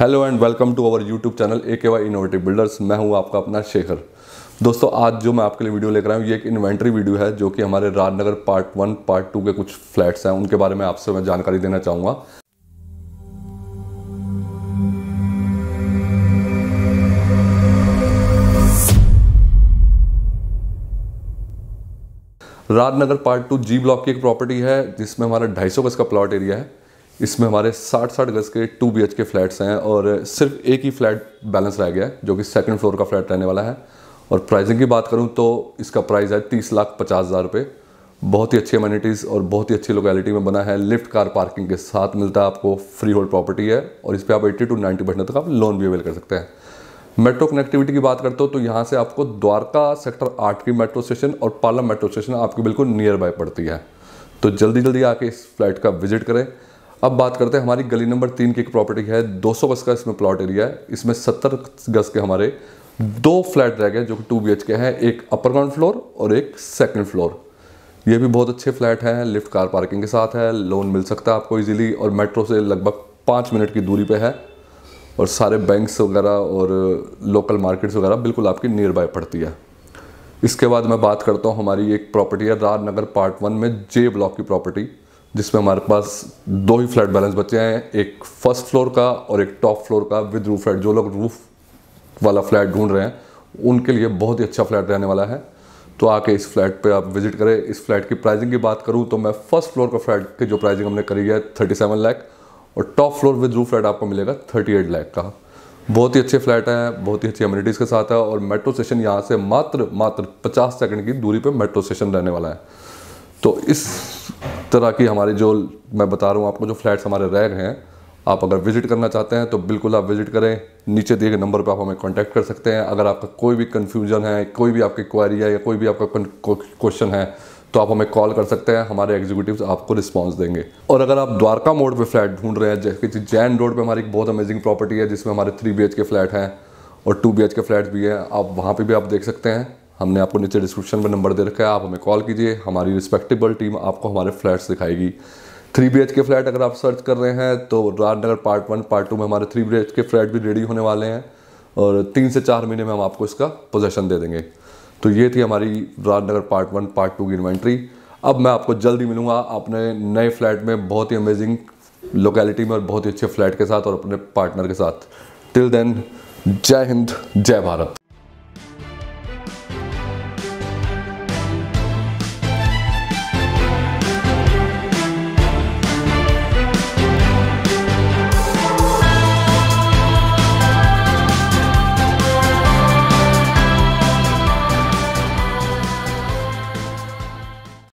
hello and welcome to our YouTube channel A K Y innovative builders मैं हूं आपका अपना शेखर दोस्तों आज जो मैं आपके लिए वीडियो लेकर आया हूं ये एक इन्वेंट्री वीडियो है जो कि हमारे Rajnagar part one part two के कुछ फ्लैट्स हैं उनके बारे में आपसे मैं जानकारी देना चाहूँगा Rajnagar part two G block की एक प्रॉपर्टी है जिसमें हमारा ढाई सौ गज का प्लॉट एरिया है इसमें हमारे साठ साठ गज़ के टू बी के फ्लैट्स हैं और सिर्फ एक ही फ्लैट बैलेंस रह गया है जो कि सेकंड फ्लोर का फ्लैट रहने वाला है और प्राइसिंग की बात करूं तो इसका प्राइस है तीस लाख पचास हज़ार रुपये बहुत ही अच्छी अम्यूनिटीज़ और बहुत ही अच्छी लोकेलिटी में बना है लिफ्ट कार पार्किंग के साथ मिलता है आपको फ्री होल्ड प्रॉपर्टी है और इस पर आप एट्टी टू नाइन्टी परसेंट तक आप लोन भी अवेल कर सकते हैं मेट्रो कनेक्टिविटी की बात करते हो तो यहाँ से आपको द्वारका सेक्टर आठ की मेट्रो स्टेशन और पालम मेट्रो स्टेशन आपकी बिल्कुल नियर बाय पड़ती है तो जल्दी जल्दी आके इस फ्लैट का विजिट करें अब बात करते हैं हमारी गली नंबर तीन की एक प्रॉपर्टी है 200 बस का इसमें प्लॉट एरिया है इसमें 70 गज के हमारे दो फ्लैट रह गए जो कि टू बी के हैं एक अपर ग्राउंड फ्लोर और एक सेकंड फ्लोर ये भी बहुत अच्छे फ्लैट हैं लिफ्ट कार पार्किंग के साथ है लोन मिल सकता है आपको इजीली और मेट्रो से लगभग पाँच मिनट की दूरी पर है और सारे बैंक्स वगैरह और लोकल मार्केट्स वगैरह बिल्कुल आपकी नियर बाय पड़ती है इसके बाद मैं बात करता हूँ हमारी एक प्रॉपर्टी है राजनगर पार्ट वन में जे ब्लॉक की प्रॉपर्टी जिसमें हमारे पास दो ही फ्लैट बैलेंस बचे हैं एक फर्स्ट फ्लोर का और एक टॉप फ्लोर का विद रूफ फ्लैट जो लोग रूफ वाला फ्लैट ढूंढ रहे हैं उनके लिए बहुत ही अच्छा फ्लैट रहने वाला है तो आके इस फ्लैट पे आप विजिट करें इस फ्लैट की प्राइसिंग की बात करूँ तो मैं फर्स्ट फ्लोर का फ्लैट की जो प्राइसिंग हमने करी है थर्टी सेवन और top floor with roof flat आपको मिलेगा थर्टी एट का बहुत ही अच्छे फ्लैट हैं बहुत ही अच्छी अम्यूनिटीज़ के साथ है और मेट्रो स्टेशन यहाँ से मात्र मात्र पचास सेकंड की दूरी पर मेट्रो स्टेशन रहने वाला है तो इस तरह की हमारे जो मैं बता रहा हूँ आपको जो फ्लैट्स हमारे रह गए हैं आप अगर विज़िट करना चाहते हैं तो बिल्कुल आप विज़िट करें नीचे दिए गए नंबर पर आप हमें कॉन्टैक्ट कर सकते हैं अगर आपका कोई भी कन्फ्यूजन है कोई भी आपकी क्वारी है या कोई भी आपका क्वेश्चन है तो आप हमें कॉल कर सकते हैं हमारे एग्जीक्यूटिव आपको रिस्पांस देंगे और अगर आप द्वारका मोड पे फ्लैट ढूंढ रहे हैं जैसे कि जैन रोड पे हमारी एक बहुत अमेजिंग प्रॉपर्टी है जिसमें हमारे थ्री बी के फ्लैट हैं और टू बी के फ्लैट भी हैं आप वहाँ पर भी आप देख सकते हैं हमने आपको नीचे डिस्क्रिप्शन में नंबर दे रखा है आप हमें कॉल कीजिए हमारी रिस्पेक्टेबल टीम आपको हमारे फ्लैट्स दिखाएगी थ्री बी के फ्लैट अगर आप सर्च कर रहे हैं तो Rajnagar part one part two में हमारे थ्री बी के फ्लैट भी रेडी होने वाले हैं और तीन से चार महीने में हम आपको इसका पोजेशन दे देंगे तो ये थी हमारी Rajnagar part one part two की इन्वेंट्री अब मैं आपको जल्दी मिलूंगा अपने नए फ्लैट में बहुत ही अमेजिंग लोकेलिटी में और बहुत ही अच्छे फ्लैट के साथ और अपने पार्टनर के साथ टिल देन जय हिंद जय भारत